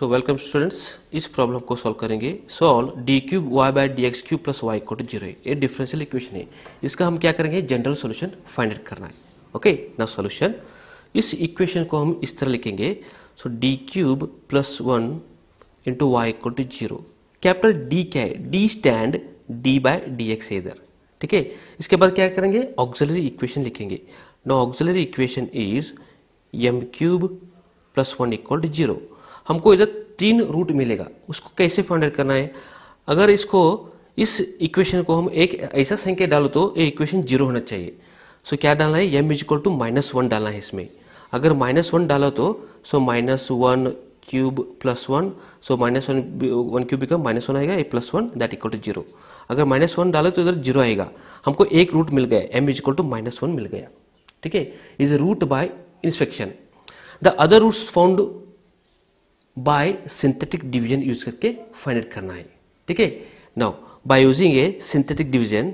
सो welcome students इस problem को solve करेंगे solve D cube Y by D X cube plus Y quote zero ये differential equation है इसका हम क्या करेंगे जनरल सोल्यूशन फाइंड आउट करना है ओके ना सोल्यूशन इस इक्वेशन को हम इस तरह लिखेंगे so D cube plus one into Y quote zero capital D क्या है D stand D by D X है इधर ठीक है इसके बाद क्या करेंगे ऑक्सिलरी इक्वेशन लिखेंगे no auxiliary equation is M cube plus one equal to zero हमको इधर तीन रूट मिलेगा उसको कैसे फाइंड आउट करना है अगर इसको इस इक्वेशन को हम एक ऐसा संख्या डालो तो ये इक्वेशन जीरो होना चाहिए सो क्या डालना है M is equal to minus one डालना है इसमें अगर माइनस वन डालो तो so minus one cube plus one so minus one one cube become minus one आएगा A plus one that equal to zero अगर माइनस वन डालो तो इधर जीरो आएगा हमको एक रूट मिल गया M is equal to minus one मिल गया ठीक है is root by inspection the other roots found by synthetic division use करके फाइंड आउट करना है ठीक है now by using a synthetic division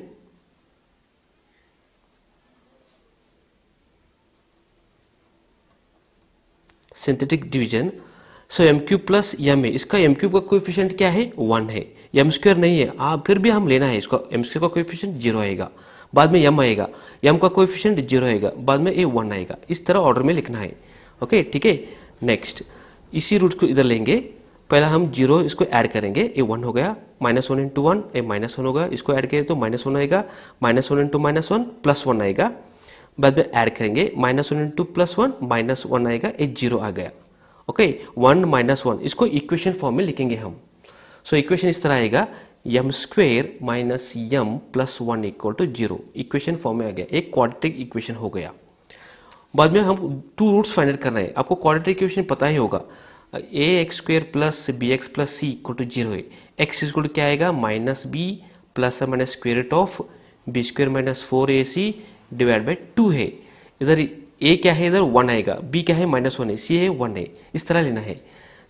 synthetic division so M Q plus M A इसका एम क्यूब का कोएफिशिएंट क्या है one है एम स्क्वायर नहीं है आप फिर भी हम लेना है इसका एम स्क्वायर का कोएफिशिएंट जीरो आएगा बाद में एम आएगा एम का कोएफिशिएंट जीरो आएगा बाद में ए वन आएगा इस तरह ऑर्डर में लिखना है ओके ठीक है नेक्स्ट इसी रूट को इधर लेंगे पहला हम जीरो इसको ऐड करेंगे ए वन हो गया minus one into one A minus one होगा इसको ऐड करें तो माइनस वन आएगा minus one into minus one plus one आएगा बाद में ऐड करेंगे minus one into plus one minus one आएगा ए जीरो आ गया ओके वन माइनस वन इसको इक्वेशन फॉर्म में लिखेंगे हम सो so, इक्वेशन इस तरह आएगा M square minus M plus one equal to zero equation form में आ गया एक क्वाड्रेटिक इक्वेशन हो गया बाद में हम टू रूट्स फाइंड आउट करना है आपको क्वाड्रेटिक इक्वेशन पता ही होगा A X square plus B X plus C equal to zero है एक्स इज क्या आएगा minus B plus minus square root of B square minus four A C divide by two है इधर ए क्या है इधर वन आएगा बी क्या है माइनस वन है सी है वन है इस तरह लेना है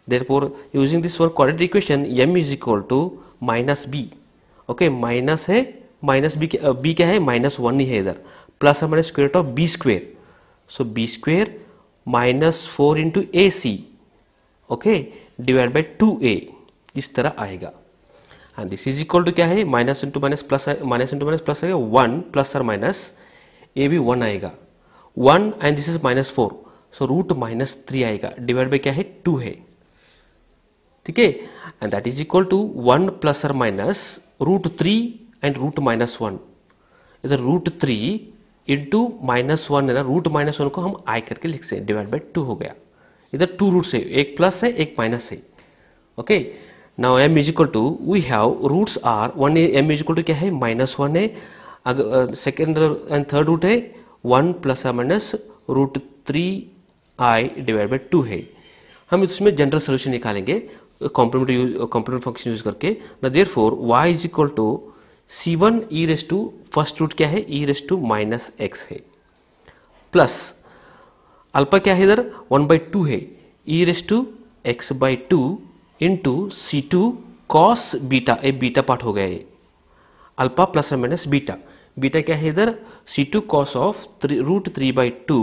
therefore using this one quadratic equation M is equal to minus B okay minus है माइनस बी बी क्या है माइनस वन ही है इधर प्लस हमारे square of B square So b square minus four into A C okay divide by two A इस तरह आएगा and this is equal to क्या है minus into minus plus minus into minus plus आएगा one plus और minus A भी one आएगा one and this is minus four so root minus three आएगा डिवाइड बाई क्या है टू है ठीक है and that is equal to one plus और minus root three and root minus one इधर root three into minus one है ना रूट माइनस वन को हम आई करके लिख सकते हैं डिवाइड बाई टू हो गया इधर टू रूट है एक प्लस है एक माइनस है okay now M is equal to we have roots are one M is equal to क्या है माइनस वन है अगर सेकेंड एंड थर्ड रूट है one plus minus root three I divide by two है हम इसमें general solution निकालेंगे complement use complement function use करके ना therefore Y is equal to C one E raise to first root क्या है E raise to minus X है plus alpha क्या है इधर वन बाई टू है E raise to X by two into C two cos beta ये beta part हो गया ये अल्पा प्लस और माइनस बीटा बीटा क्या है इधर C two cos of root three by two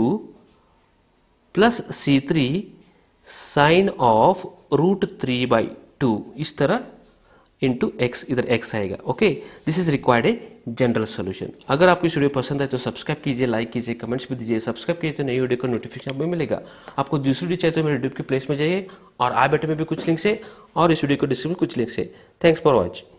plus C three sine of root three by two इस तरह इंटू एक्स इधर एक्स आएगा okay this is required a general solution अगर आपको इस वीडियो पसंद है तो सब्सक्राइब कीजिए लाइक कीजिए कमेंट्स भी दीजिए सब्सक्राइब कीजिए तो नई वीडियो का नोटिफिकेशन आपको मिलेगा आपको दूसरी वीडियो चाहिए तो मेरे यूट्यूब के प्लेस में जाइए और आई बैठे में भी कुछ लिंक्स है और इस वीडियो को डिस्क्रिप्शन कुछ लिंक्स है थैंक्स फॉर वॉचिंग